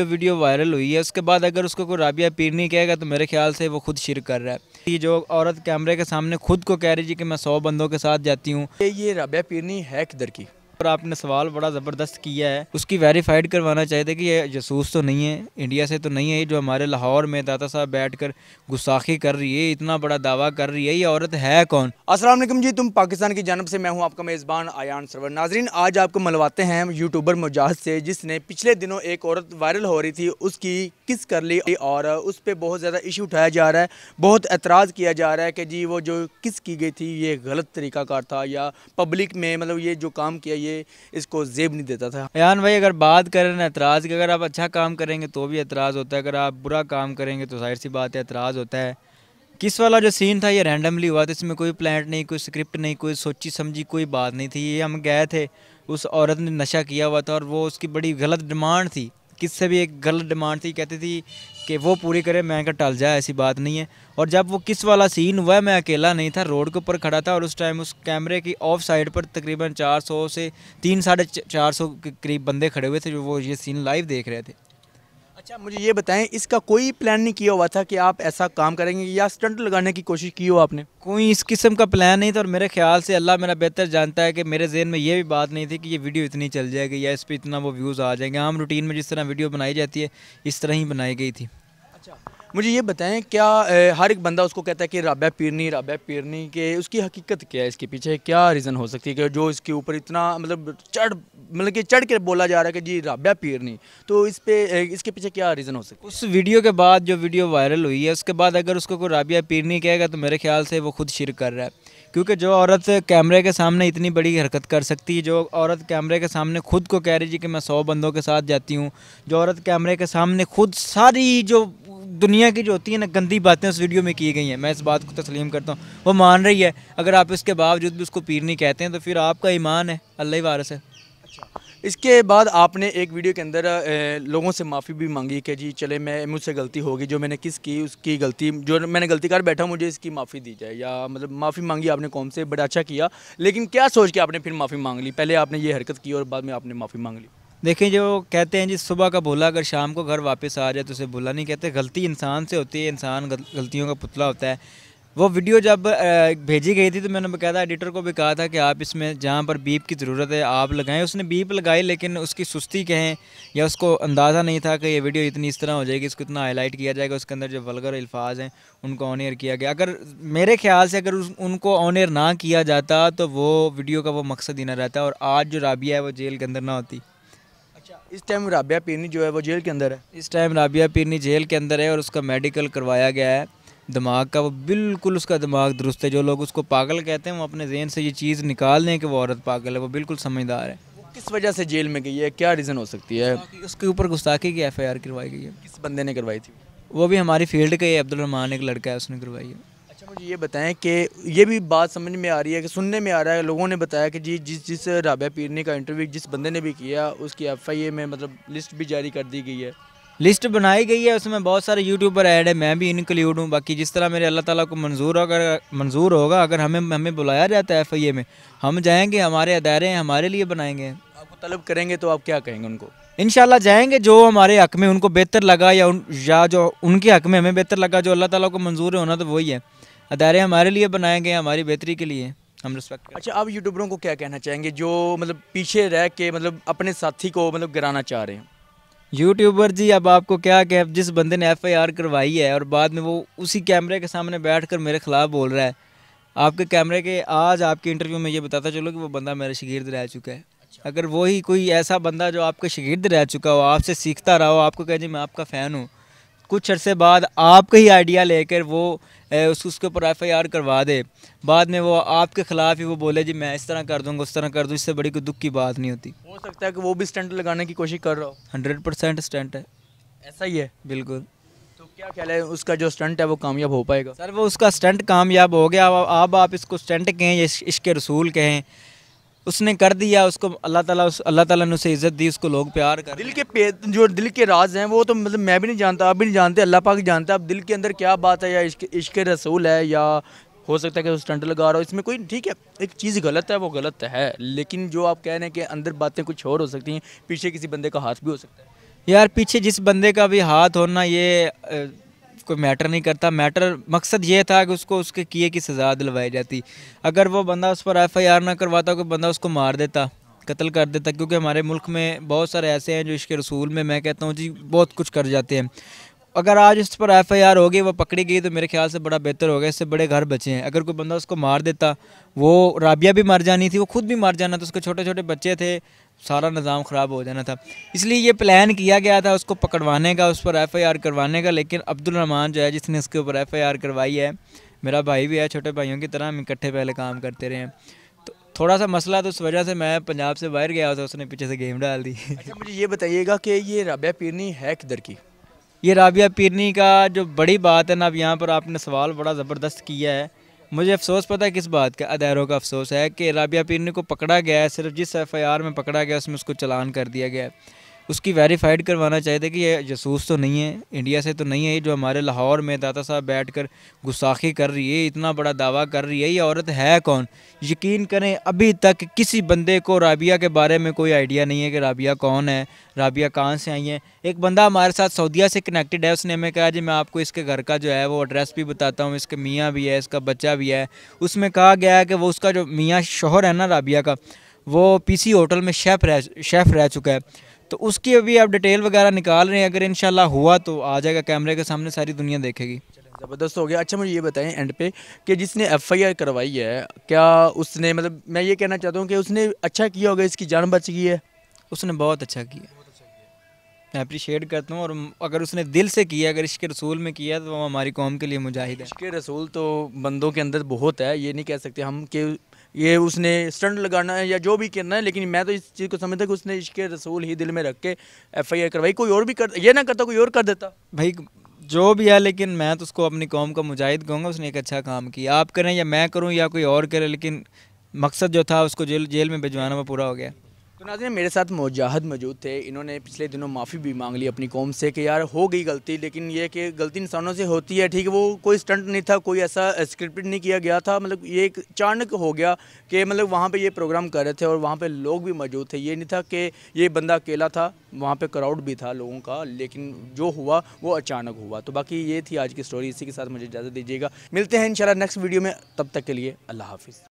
जो video viral हुई है उसके बाद अगर उसको कोई राबिया पीर नहीं कहेगा तो मेरे ख्याल से वो खुद शिर कर रहा है ये जो औरत कैमरे के सामने खुद को कह रही थी कि मैं सौ बंदों के साथ जाती हूँ ये राबिया पीरनी है किधर की पर आपने सवाल बड़ा ज़बरदस्त किया है उसकी वेरीफाइड करवाना चाहिए था कि ये जसूस तो नहीं है इंडिया से तो नहीं है जो हमारे लाहौर में दादा साहब बैठ कर गुस्साखी कर रही है इतना बड़ा दावा कर रही है ये औरत है कौन असलम जी तुम पाकिस्तान की जानब से मैं हूँ आपका मेज़बान आयान सरवर नाजरीन आज आपको मलवाते हैं यूट्यूबर मुजाज से जिसने पिछले दिनों एक औरत वायरल हो रही थी उसकी किस कर ली और उस पर बहुत ज़्यादा इशू उठाया जा रहा है बहुत एतराज़ किया जा रहा है कि जी वो जो किस की गई थी ये गलत तरीक़ाकार था या पब्लिक में मतलब ये जो काम किया ये इसको जेब नहीं देता था यान भाई अगर बात करें एतराज़ की अगर आप अच्छा काम करेंगे तो भी एतराज़ होता है अगर आप बुरा काम करेंगे तो जाहिर सी बात है एतराज़ होता है किस वाला जो सीन था ये रैंडमली हुआ था इसमें कोई प्लान नहीं कोई स्क्रिप्ट नहीं कोई सोची समझी कोई बात नहीं थी ये हम गए थे उस औरत ने नशा किया हुआ था और वो उसकी बड़ी गलत डिमांड थी किससे भी एक गलत डिमांड थी कहती थी कि वो पूरी करे मैं कहा टल जाए ऐसी बात नहीं है और जब वो किस वाला सीन हुआ मैं अकेला नहीं था रोड के ऊपर खड़ा था और उस टाइम उस कैमरे की ऑफ साइड पर तकरीबन 400 से तीन साढ़े चार सौ के करीब बंदे खड़े हुए थे जो वो ये सीन लाइव देख रहे थे अच्छा मुझे ये बताएं इसका कोई प्लान नहीं किया हुआ था कि आप ऐसा काम करेंगे या स्टंट लगाने की कोशिश की हो आपने कोई इस किस्म का प्लान नहीं था और मेरे ख्याल से अल्लाह मेरा बेहतर जानता है कि मेरे जहन में ये भी बात नहीं थी कि ये वीडियो इतनी चल जाएगी या इस पर इतना वो व्यूज़ आ जाएंगे आम रूटीन में जिस तरह वीडियो बनाई जाती है इस तरह ही बनाई गई थी अच्छा मुझे ये बताएं क्या ए, हर एक बंदा उसको कहता है कि राब्या पीरनी राब्या पीरनी के उसकी हकीकत क्या है इसके पीछे क्या रीज़न हो सकती है कि जो इसके ऊपर इतना मतलब चढ़ मतलब कि चढ़ के बोला जा रहा है कि जी राबिया पीर नहीं तो इस पे इसके पीछे क्या रीज़न हो सकता है उस वीडियो के बाद जो वीडियो वायरल हुई है उसके बाद अगर उसको कोई राबिया पीर नहीं कहेगा तो मेरे ख्याल से वो खुद शिर कर रहा है क्योंकि जो औरत कैमरे के सामने इतनी बड़ी हरकत कर सकती है जो औरत कैमरे के सामने खुद को कह रही थी कि मैं सौ बंदों के साथ जाती हूँ जो औरत कैमरे के सामने खुद सारी जो दुनिया की जो होती है ना गंदी बातें उस वीडियो में की गई हैं मैं इस बात को तस्लीम करता हूँ वो मान रही है अगर आप इसके बावजूद भी उसको पीर नहीं कहते हैं तो फिर आपका ईमान है अल्लाह वारस है इसके बाद आपने एक वीडियो के अंदर लोगों से माफ़ी भी मांगी कि जी चले मैं मुझसे गलती होगी जो मैंने किस की उसकी गलती जो मैंने गलती कर बैठा मुझे इसकी माफ़ी दी जाए या मतलब माफ़ी मांगी आपने कौन से बड़ा अच्छा किया लेकिन क्या सोच के आपने फिर माफ़ी मांग ली पहले आपने ये हरकत की और बाद में आपने माफ़ी मांग ली देखें जो कहते हैं जी सुबह का भोला अगर शाम को घर वापस आ जाए तो उसे भोला नहीं कहते गलती इंसान से होती है इंसान गलतियों का पुतला होता है वो वीडियो जब भेजी गई थी तो मैंने बकायदा एडिटर को भी कहा था कि आप इसमें जहाँ पर बीप की ज़रूरत है आप लगाएं उसने बीप लगाई लेकिन उसकी सुस्ती कहें या उसको अंदाज़ा नहीं था कि ये वीडियो इतनी इस तरह हो जाएगी इसको इतना हाईलाइट किया जाएगा उसके अंदर जो वलगर अल्फाज हैं उनको ऑन एयर किया गया अगर मेरे ख्याल से अगर उस, उनको ऑन एयर ना किया जाता तो वो वीडियो का वो मकसद ही ना रहता और आज जो राबिया है वो जेल के अंदर ना होती अच्छा इस टाइम राबिया पीरनी जो है वो जेल के अंदर है इस टाइम राबिया पीरनी जेल के अंदर है और उसका मेडिकल करवाया गया है दिमाग का वो बिल्कुल उसका दिमाग दुरुस्त है जो लोग उसको पागल कहते हैं वो अपने जहन से ये चीज़ निकाल दें कि वो औरत पागल है वो बिल्कुल समझदार है किस वजह से जेल में गई है क्या रीज़न हो सकती है उसके ऊपर गुस्ताखी की एफ करवाई गई है किस बंदे ने करवाई थी वो भी हमारी फील्ड का अब्दुलरहमान एक लड़का है उसने करवाई है अच्छा मुझे ये बताएं कि ये भी बात समझ में आ रही है कि सुनने में आ रहा है लोगों ने बताया कि जी जिस जिस राबे पीरनी का इंटरव्यू जिस बंदे ने भी किया उसकी एफ आई ए में मतलब लिस्ट भी जारी कर दी गई है लिस्ट बनाई गई है उसमें बहुत सारे यूट्यूबर ऐड है मैं भी इंक्लूड हूँ बाकी जिस तरह मेरे अल्लाह ताला को मंजूर अगर मंजूर होगा अगर हमें हमें बुलाया जाता है एफ आई ए में हम जाएंगे हमारे अदारे हैं हमारे लिए बनाएंगे आपको तलब करेंगे तो आप क्या कहेंगे उनको इन जाएंगे जो हमारे हक में उनको बेहतर लगा या उन या जो उनके हक में हमें बेहतर लगा जो अल्लाह ताला को मंजूर है होना तो वही है अदारे हमारे लिए बनाए गए हमारी बेहतरी के लिए हम रिस्पेक्ट अच्छा आप यूट्यूबरों को क्या कहना चाहेंगे जो मतलब पीछे रह के मतलब अपने साथी को मतलब गिराना चाह रहे हैं यूट्यूबर जी अब आपको क्या कह जिस बंदे ने एफआईआर करवाई है और बाद में वो उसी कैमरे के सामने बैठकर मेरे ख़िलाफ़ बोल रहा है आपके कैमरे के आज आपके इंटरव्यू में ये बताता चलो कि वो बंदा मेरा शगीर्द रह चुका है अच्छा। अगर वही कोई ऐसा बंदा जो आपका शगीर्द रह चुका हो आपसे सीखता रहा हो आपको कह जी मैं आपका फ़ैन हूँ कुछ अरसे बाद आपका ही आइडिया लेकर वो उस उसके ऊपर एफ आई आर करवा दे बाद में वो आपके ख़िलाफ़ ही वो बोले जी मैं इस तरह कर दूँगा उस तरह कर दूँ इससे बड़ी कोई दुख की बात नहीं होती हो सकता है कि वो भी स्टंट लगाने की कोशिश कर रहा हो हंड्रेड परसेंट स्टंट है ऐसा ही है बिल्कुल तो क्या ख्याल है उसका जो स्टंट है वो कामयाब हो पाएगा सर वो उसका स्टंट कामयाब हो गया अब आप, आप इसको स्टंट कहें या इश्क रसूल कहें उसने कर दिया उसको अल्लाह ताला उस अल्लाह ताला ने उसे इज़्ज़त दी उसको लोग प्यार कर दिल के जो दिल के राज हैं वो तो मतलब मैं भी नहीं जानता आप भी नहीं जानते अल्लाह पाक जानता अब दिल के अंदर क्या बात है या इश्क इश्क रसूल है या हो सकता है कि स्टंट लगा रहा हो इसमें कोई ठीक है एक चीज़ गलत है वो गलत है लेकिन जो आप कह रहे हैं कि अंदर बातें कुछ और हो सकती हैं पीछे किसी बंदे का हाथ भी हो सकता है यार पीछे जिस बंदे का भी हाथ होना ये कोई मैटर नहीं करता मैटर मकसद ये था कि उसको उसके किए की सज़ा दिलवाई जाती अगर वो बंदा उस पर एफ आई आर ना करवाता कोई बंदा उसको मार देता कत्ल कर देता क्योंकि हमारे मुल्क में बहुत सारे ऐसे हैं जो इसके रसूल में मैं कहता हूँ जी बहुत कुछ कर जाते हैं अगर आज इस पर एफ आई आर होगी वो पकड़ी गई तो मेरे ख्याल से बड़ा बेहतर होगा इससे बड़े घर बचे हैं अगर कोई बंदा उसको मार देता वो राबिया भी मर जानी थी वो खुद भी मर जाना था उसके छोटे छोटे बच्चे थे सारा निज़ाम ख़राब हो जाना था इसलिए ये प्लान किया गया था उसको पकड़वाने का उस पर एफ आई आर करवाने का लेकिन अब्दुलरहमान जो है जिसने इसके ऊपर एफ आई आर करवाई है मेरा भाई भी है छोटे भाइयों की तरह हम इकट्ठे पहले काम करते रहे हैं तो थोड़ा सा मसला तो उस वजह से मैं पंजाब से बाहर गया था उसने पीछे से गेम डाल दी अच्छा मुझे ये बताइएगा कि ये राबिया पीरनी है किधर की ये राबिया पीरनी का जो बड़ी बात है ना अब यहाँ पर आपने सवाल बड़ा ज़बरदस्त किया है मुझे अफसोस पता है किस बात का अदारों का अफसोस है कि राबिया पीरनी को पकड़ा गया है सिर्फ जिस एफ आई आर में पकड़ा गया उसमें उसको चलान कर दिया गया है उसकी वेरीफाइड करवाना चाहिए था कि ये जसूस तो नहीं है इंडिया से तो नहीं है जो हमारे लाहौर में दादा साहब बैठ कर गुस्साखी कर रही है इतना बड़ा दावा कर रही है ये औरत है कौन यकीन करें अभी तक किसी बंदे को राबिया के बारे में कोई आइडिया नहीं है कि राबिया कौन है राबिया कहाँ से आई है एक बंदा हमारे साथ सऊदिया से कनेक्टेड है उसने हमें कहा जी मैं आपको इसके घर का जो है वो एड्रेस भी बताता हूँ इसके मियाँ भी है इसका बच्चा भी है उसमें कहा गया है कि वो उसका जो मियाँ शोहर है ना राबिया का वो पीसी होटल में शेफ़ रह शेफ़ रह चुका है तो उसकी अभी आप डिटेल वगैरह निकाल रहे हैं अगर इन हुआ तो आ जाएगा कैमरे के सामने सारी दुनिया देखेगी ज़बरदस्त हो गया अच्छा मुझे ये बताएं एंड पे कि जिसने एफआईआर करवाई है क्या उसने मतलब मैं ये कहना चाहता हूँ कि उसने अच्छा किया होगा इसकी जान बच गई है उसने बहुत अच्छा किया मैं अप्रिशिएट करता हूँ और अगर उसने दिल से किया अगर इश्क रसूल में किया तो वो हमारी कौम के लिए मुजाहिद है इश्क रसूल तो बंदों के अंदर बहुत है ये नहीं कह सकते हम कि ये उसने स्टंट लगाना है या जो भी करना है लेकिन मैं तो इस चीज़ को समझता कि उसने इश्क रसूल ही दिल में रख के एफ आई आर करवाई कोई और भी कर ये ना करता कोई और कर देता भाई जो भी है लेकिन मैं तो उसको अपनी कौम का मुजाहिद कहूँगा उसने एक अच्छा काम किया आप करें या मैं करूँ या कोई और करें लेकिन मकसद जो था उसको जेल जेल में भिजवाना वो पूरा हो गया तो मेरे साथ मुजाहद मौजूद थे इन्होंने पिछले दिनों माफ़ी भी मांग ली अपनी कौम से कि यार हो गई गलती लेकिन ये कि गलती इंसानों से होती है ठीक है वो कोई स्टंट नहीं था कोई ऐसा स्क्रिप्टेड नहीं किया गया था मतलब ये एक अचानक हो गया कि मतलब वहाँ पे ये प्रोग्राम कर रहे थे और वहाँ पे लोग भी मौजूद थे ये नहीं था कि ये बंदा अकेला था वहाँ पर क्राउड भी था लोगों का लेकिन जो हुआ वो अचानक हुआ तो बाकी ये थी आज की स्टोरी इसी के साथ मुझे इजाज़त दीजिएगा मिलते हैं इन नेक्स्ट वीडियो में तब तक के लिए अल्लाह हाफिज़